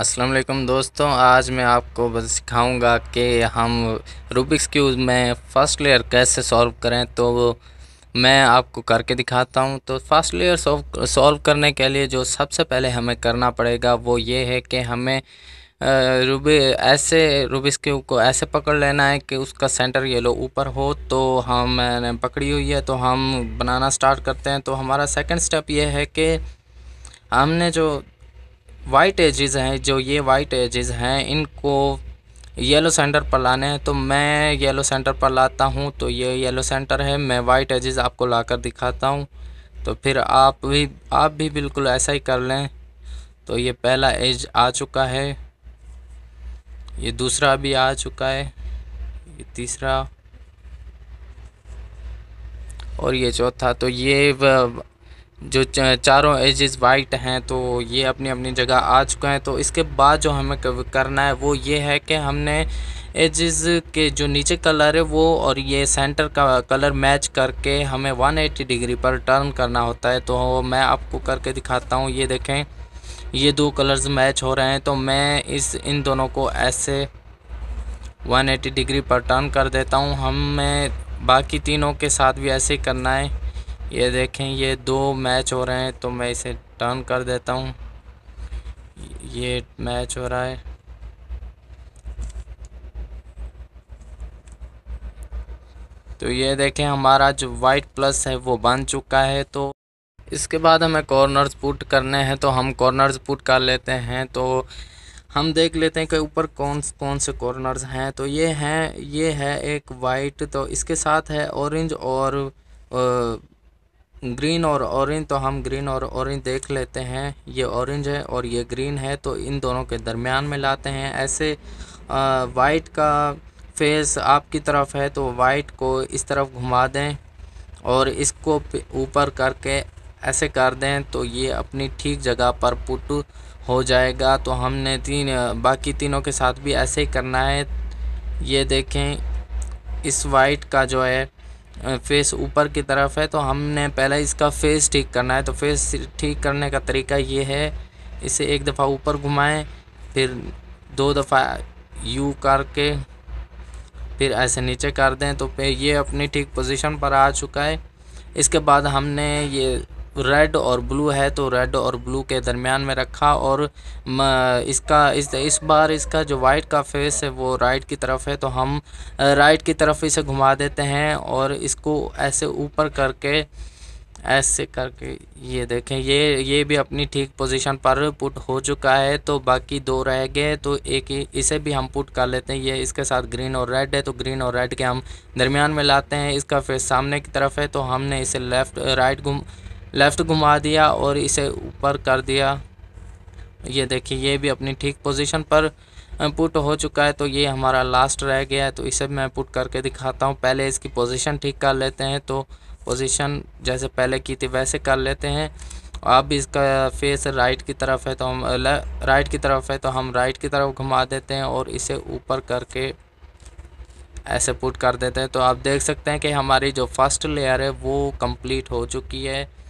अस्सलाम वालेकुम दोस्तों आज मैं आपको बस सिखाऊंगा कि हम रूबिक्स क्यूब में फर्स्ट लेयर कैसे सॉल्व करें तो मैं आपको करके दिखाता हूं तो फर्स्ट लेयर सॉल्व करने के लिए जो सबसे पहले हमें करना पड़ेगा वो ये है कि हमें रूबे ऐसे रूबिक्स क्यूब को ऐसे पकड़ लेना है कि उसका सेंटर येलो ऊपर हो तो हम मैंने पकड़ी हुई है तो हम बनाना स्टार्ट करते हैं तो हमारा सेकेंड स्टेप ये है कि हमने जो वाइट एजेस हैं जो ये वाइट एजेस हैं इनको येलो सेंटर पर लाने हैं तो मैं येलो सेंटर पर लाता हूँ तो ये येलो सेंटर है मैं वाइट एजेस आपको ला कर दिखाता हूँ तो फिर आप भी आप भी बिल्कुल ऐसा ही कर लें तो ये पहला एज आ चुका है ये दूसरा भी आ चुका है ये तीसरा और ये चौथा तो ये जो चारों एजेस वाइट हैं तो ये अपनी अपनी जगह आ चुका है तो इसके बाद जो हमें करना है वो ये है कि हमने एजेस के जो नीचे कलर है वो और ये सेंटर का कलर मैच करके हमें 180 डिग्री पर टर्न करना होता है तो मैं आपको करके दिखाता हूँ ये देखें ये दो कलर्स मैच हो रहे हैं तो मैं इस इन दोनों को ऐसे 180 डिग्री पर टर्न कर देता हूँ हमें बाकी तीनों के साथ भी ऐसे ही करना है ये देखें ये दो मैच हो रहे हैं तो मैं इसे टर्न कर देता हूँ ये मैच हो रहा है तो ये देखें हमारा जो वाइट प्लस है वो बन चुका है तो इसके बाद हमें कॉर्नर्स पुट करने हैं तो हम कॉर्नर्स पुट कर लेते हैं तो हम देख लेते हैं कि ऊपर कौन कौन से कॉर्नर्स हैं तो ये हैं ये है एक वाइट तो इसके साथ है ऑरेंज और, और ग्रीन और ऑरेंज तो हम ग्रीन और ऑरेंज देख लेते हैं ये ऑरेंज है और ये ग्रीन है तो इन दोनों के दरमियान में लाते हैं ऐसे वाइट का फेस आपकी तरफ है तो वाइट को इस तरफ घुमा दें और इसको ऊपर करके ऐसे कर दें तो ये अपनी ठीक जगह पर पुट हो जाएगा तो हमने तीन बाकी तीनों के साथ भी ऐसे ही करना है ये देखें इस वाइट का जो है फेस ऊपर की तरफ है तो हमने पहले इसका फेस ठीक करना है तो फेस ठीक करने का तरीका ये है इसे एक दफ़ा ऊपर घुमाएं फिर दो दफ़ा यू करके फिर ऐसे नीचे कर दें तो ये अपनी ठीक पोजीशन पर आ चुका है इसके बाद हमने ये रेड और ब्लू है तो रेड और ब्लू के दरमियान में रखा और इसका इस इस बार इसका जो वाइट का फेस है वो राइट की तरफ है तो हम राइट की तरफ इसे घुमा देते हैं और इसको ऐसे ऊपर करके ऐसे करके ये देखें ये ये भी अपनी ठीक पोजीशन पर पुट हो चुका है तो बाकी दो रह गए तो एक ही इसे भी हम पुट कर लेते हैं ये इसके साथ ग्रीन और रेड है तो ग्रीन और रेड के हम दरमियान में लाते हैं इसका फेस सामने की तरफ है तो हमने इसे लेफ़्ट राइट घूम लेफ़्ट घुमा दिया और इसे ऊपर कर दिया ये देखिए ये भी अपनी ठीक पोजीशन पर पुट हो चुका है तो ये हमारा लास्ट रह गया है तो इसे मैं पुट करके दिखाता हूँ पहले इसकी पोजीशन ठीक कर लेते हैं तो पोजीशन जैसे पहले की थी वैसे कर लेते हैं अब इसका फेस राइट की तरफ है तो हम राइट की तरफ है तो हम राइट की तरफ घुमा देते हैं और इसे ऊपर करके ऐसे पुट कर देते हैं तो आप देख सकते हैं कि हमारी जो फर्स्ट लेयर है वो कंप्लीट हो चुकी है